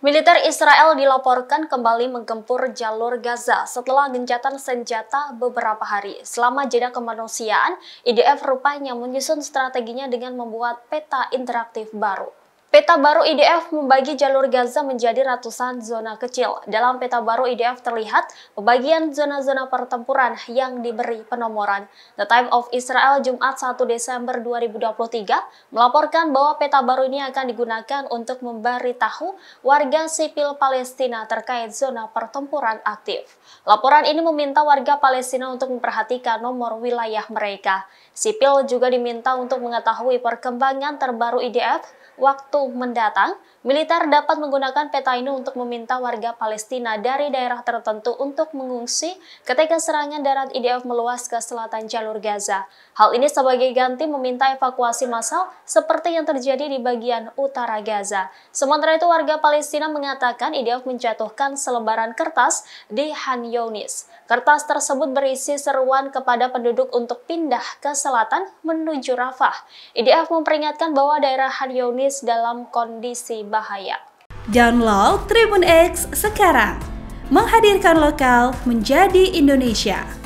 Militer Israel dilaporkan kembali menggempur jalur Gaza setelah gencatan senjata beberapa hari. Selama jeda kemanusiaan, IDF rupanya menyusun strateginya dengan membuat peta interaktif baru. Peta baru IDF membagi jalur Gaza menjadi ratusan zona kecil. Dalam peta baru IDF terlihat pembagian zona-zona pertempuran yang diberi penomoran. The Time of Israel Jumat 1 Desember 2023 melaporkan bahwa peta baru ini akan digunakan untuk memberi tahu warga sipil Palestina terkait zona pertempuran aktif. Laporan ini meminta warga Palestina untuk memperhatikan nomor wilayah mereka. Sipil juga diminta untuk mengetahui perkembangan terbaru IDF waktu mendatang, militer dapat menggunakan peta ini untuk meminta warga Palestina dari daerah tertentu untuk mengungsi ketika serangan darat IDF meluas ke selatan jalur Gaza. Hal ini sebagai ganti meminta evakuasi massal seperti yang terjadi di bagian utara Gaza. Sementara itu warga Palestina mengatakan IDF menjatuhkan selebaran kertas di Han Yunis. Kertas tersebut berisi seruan kepada penduduk untuk pindah ke selatan menuju Rafah. IDF memperingatkan bahwa daerah Han Yunis dalam dalam kondisi bahaya. Download Tribun X sekarang, menghadirkan lokal menjadi Indonesia.